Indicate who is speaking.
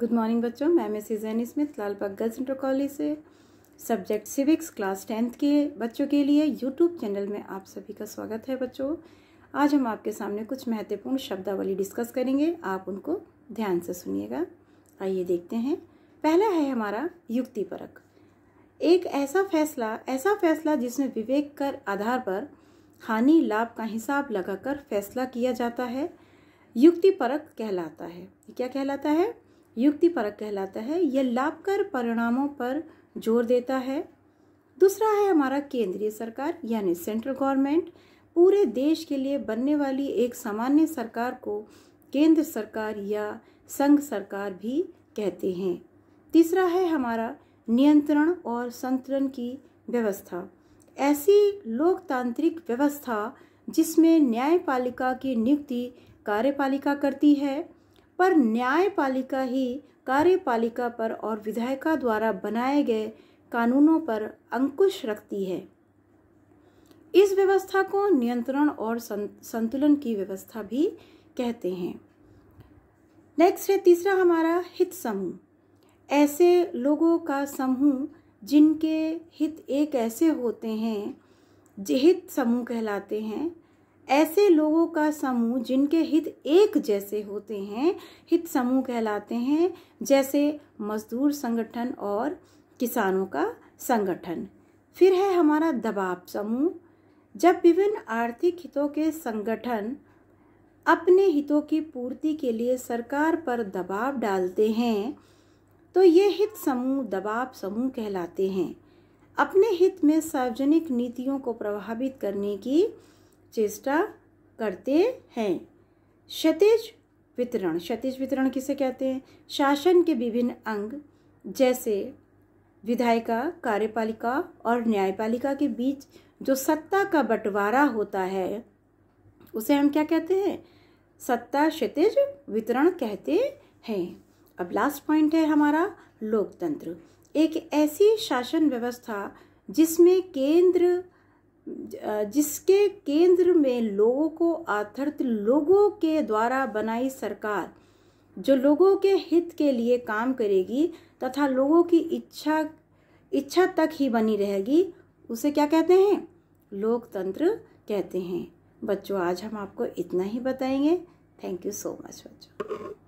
Speaker 1: good morning बच्चों मैं miss Jenny Smith Lal girls inter college से सब्जेक्ट सिविक्स क्लास टेंथ के बच्चों के लिए यूट्यूब चैनल में आप सभी का स्वागत है बच्चों आज हम आपके सामने कुछ महत्वपूर्ण शब्दावली डिस्कस करेंगे आप उनको ध्यान से सुनिएगा आइए देखते हैं पहला है हमारा युक्ति परक एक ऐसा फैसला ऐसा फैसला जिसमें विवेक कर आधार पर हानि लाभ का हिसाब लगाकर फैसला किया जाता है युक्तिपरक कहलाता है क्या कहलाता है युक्ति परक कहलाता है यह लाभकर परिणामों पर जोर देता है दूसरा है हमारा केंद्रीय सरकार यानी सेंट्रल गवर्नमेंट पूरे देश के लिए बनने वाली एक सामान्य सरकार को केंद्र सरकार या संघ सरकार भी कहते हैं तीसरा है हमारा नियंत्रण और संतुलन की व्यवस्था ऐसी लोकतांत्रिक व्यवस्था जिसमें न्यायपालिका की नियुक्ति कार्यपालिका करती है पर न्यायपालिका ही कार्यपालिका पर और विधायिका द्वारा बनाए गए कानूनों पर अंकुश रखती है इस व्यवस्था को नियंत्रण और संतुलन की व्यवस्था भी कहते हैं नेक्स्ट है तीसरा हमारा हित समूह ऐसे लोगों का समूह जिनके हित एक ऐसे होते हैं हित समूह कहलाते हैं ऐसे लोगों का समूह जिनके हित एक जैसे होते हैं हित समूह कहलाते हैं जैसे मजदूर संगठन और किसानों का संगठन फिर है हमारा दबाव समूह जब विभिन्न आर्थिक हितों के संगठन अपने हितों की पूर्ति के लिए सरकार पर दबाव डालते हैं तो ये हित समूह दबाव समूह कहलाते हैं अपने हित में सार्वजनिक नीतियों को प्रभावित करने की चेष्टा करते हैं क्षतिज वितरण क्षतिज वितरण किसे कहते हैं शासन के विभिन्न अंग जैसे विधायिका कार्यपालिका और न्यायपालिका के बीच जो सत्ता का बंटवारा होता है उसे हम क्या कहते हैं सत्ता क्षतिज वितरण कहते हैं अब लास्ट पॉइंट है हमारा लोकतंत्र एक ऐसी शासन व्यवस्था जिसमें केंद्र जिसके केंद्र में लोगों को आधारित लोगों के द्वारा बनाई सरकार जो लोगों के हित के लिए काम करेगी तथा लोगों की इच्छा इच्छा तक ही बनी रहेगी उसे क्या कहते हैं लोकतंत्र कहते हैं बच्चों आज हम आपको इतना ही बताएंगे थैंक यू सो मच बच्चों